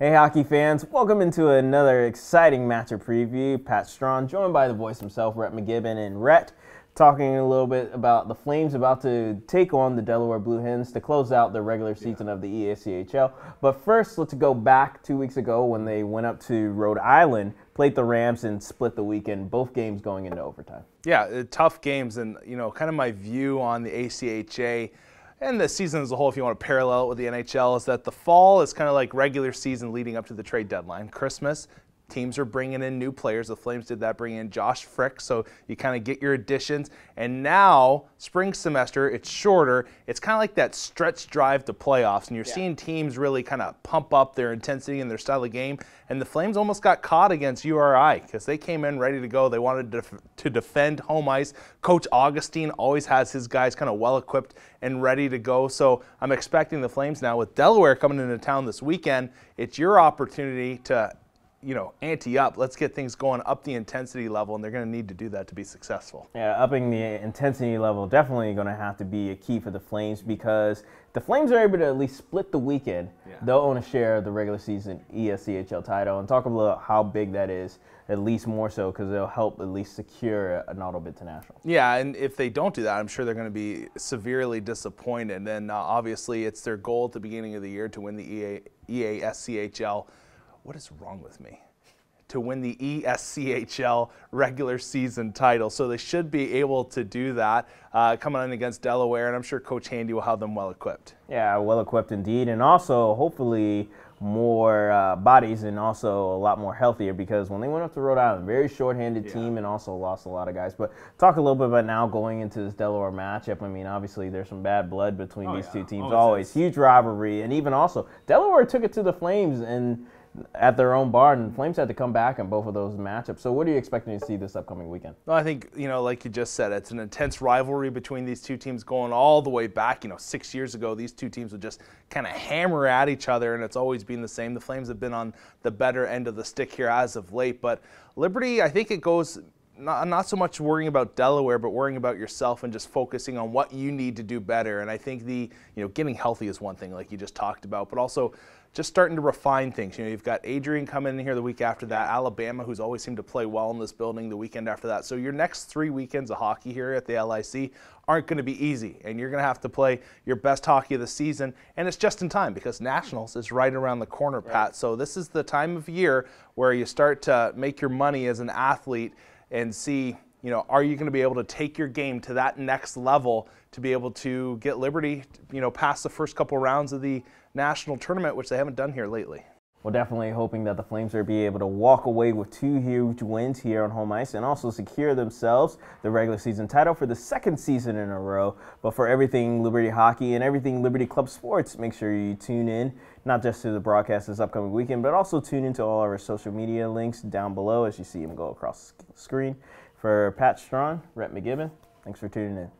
Hey, hockey fans, welcome into another exciting matchup preview. Pat Strawn, joined by the voice himself, Rhett McGibbon, and Rhett talking a little bit about the Flames about to take on the Delaware Blue Hens to close out the regular season yeah. of the ESCHL. But first, let's go back two weeks ago when they went up to Rhode Island, played the Rams, and split the weekend. Both games going into overtime. Yeah, uh, tough games, and you know, kind of my view on the ACHA and the season as a whole, if you want to parallel it with the NHL, is that the fall is kind of like regular season leading up to the trade deadline. Christmas, teams are bringing in new players. The Flames did that, bringing in Josh Frick, so you kind of get your additions. And now, spring semester, it's shorter. It's kind of like that stretch drive to playoffs, and you're yeah. seeing teams really kind of pump up their intensity and their style of game. And the Flames almost got caught against URI because they came in ready to go. They wanted to, def- to defend home ice. Coach Augustine always has his guys kind of well equipped and ready to go. So I'm expecting the Flames now with Delaware coming into town this weekend. It's your opportunity to you know, ante up. Let's get things going up the intensity level, and they're going to need to do that to be successful. Yeah, upping the intensity level definitely going to have to be a key for the Flames because the Flames are able to at least split the weekend. Yeah. They'll own a share of the regular season ESCHL title, and talk a little how big that is. At least more so because it will help at least secure an auto bid to national. Yeah, and if they don't do that, I'm sure they're going to be severely disappointed. And uh, obviously, it's their goal at the beginning of the year to win the EA, EASCHL what is wrong with me? To win the ESCHL regular season title. So they should be able to do that uh, coming in against Delaware, and I'm sure Coach Handy will have them well equipped. Yeah, well equipped indeed. And also, hopefully, more uh, bodies and also a lot more healthier because when they went up to Rhode Island, very short-handed yeah. team and also lost a lot of guys. But talk a little bit about now going into this Delaware matchup. I mean, obviously there's some bad blood between oh, these yeah. two teams. Always, always. huge rivalry, and even also Delaware took it to the Flames and at their own bar, and Flames had to come back in both of those matchups. So, what are you expecting to see this upcoming weekend? Well, I think you know, like you just said, it's an intense rivalry between these two teams going all the way back. You know, six years ago, these two teams would just kind of hammer at each other, and it's always been the same. The Flames have been on the better end of the stick here as of late, but Liberty, I think it goes not, not so much worrying about Delaware, but worrying about yourself and just focusing on what you need to do better. And I think the, you know, getting healthy is one thing, like you just talked about, but also just starting to refine things. You know, you've got Adrian coming in here the week after that, Alabama, who's always seemed to play well in this building the weekend after that. So your next three weekends of hockey here at the LIC aren't going to be easy, and you're going to have to play your best hockey of the season. And it's just in time because Nationals is right around the corner, Pat. So this is the time of year where you start to make your money as an athlete and see, you know, are you going to be able to take your game to that next level to be able to get Liberty, you know, past the first couple rounds of the national tournament, which they haven't done here lately? We're definitely hoping that the Flames are be able to walk away with two huge wins here on home ice and also secure themselves the regular season title for the second season in a row. But for everything Liberty Hockey and everything Liberty Club Sports, make sure you tune in not just to the broadcast this upcoming weekend, but also tune into all our social media links down below as you see them go across the screen. For Pat Strong, Rhett McGibbon, thanks for tuning in.